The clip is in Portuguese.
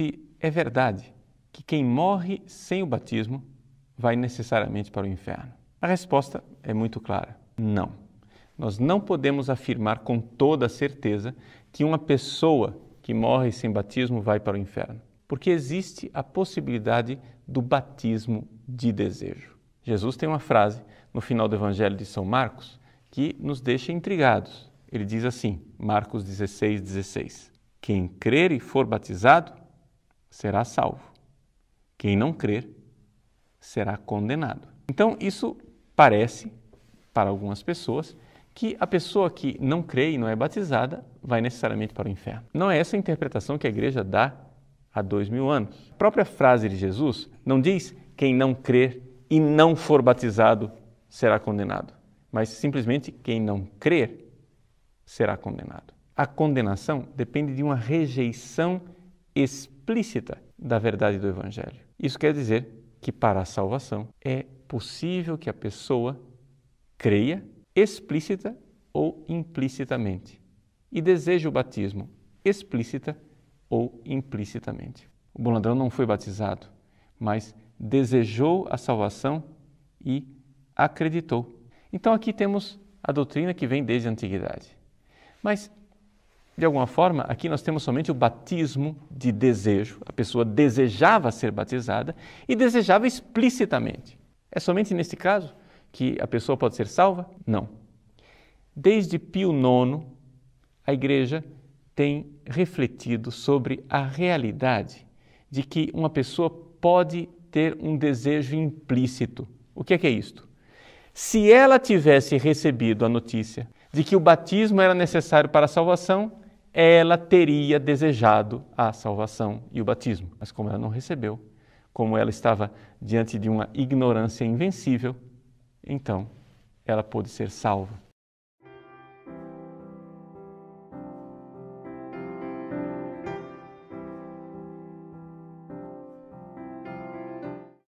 se é verdade que quem morre sem o batismo vai necessariamente para o inferno? A resposta é muito clara: não. Nós não podemos afirmar com toda certeza que uma pessoa que morre sem batismo vai para o inferno, porque existe a possibilidade do batismo de desejo. Jesus tem uma frase no final do Evangelho de São Marcos que nos deixa intrigados. Ele diz assim, Marcos 16, 16: Quem crer e for batizado será salvo. Quem não crer será condenado. Então, isso parece, para algumas pessoas, que a pessoa que não crê e não é batizada vai necessariamente para o inferno. Não é essa a interpretação que a igreja dá há dois mil anos. A própria frase de Jesus não diz quem não crer e não for batizado será condenado, mas simplesmente quem não crer será condenado. A condenação depende de uma rejeição espiritual explícita da verdade do Evangelho. Isso quer dizer que, para a salvação, é possível que a pessoa creia explícita ou implicitamente e deseje o batismo explícita ou implicitamente. O bom ladrão não foi batizado, mas desejou a salvação e acreditou. Então aqui temos a doutrina que vem desde a antiguidade. Mas de alguma forma, aqui nós temos somente o batismo de desejo. A pessoa desejava ser batizada e desejava explicitamente. É somente neste caso que a pessoa pode ser salva? Não. Desde Pio IX, a Igreja tem refletido sobre a realidade de que uma pessoa pode ter um desejo implícito. O que é que é isto? Se ela tivesse recebido a notícia de que o batismo era necessário para a salvação, ela teria desejado a salvação e o batismo. Mas como ela não recebeu, como ela estava diante de uma ignorância invencível, então ela pôde ser salva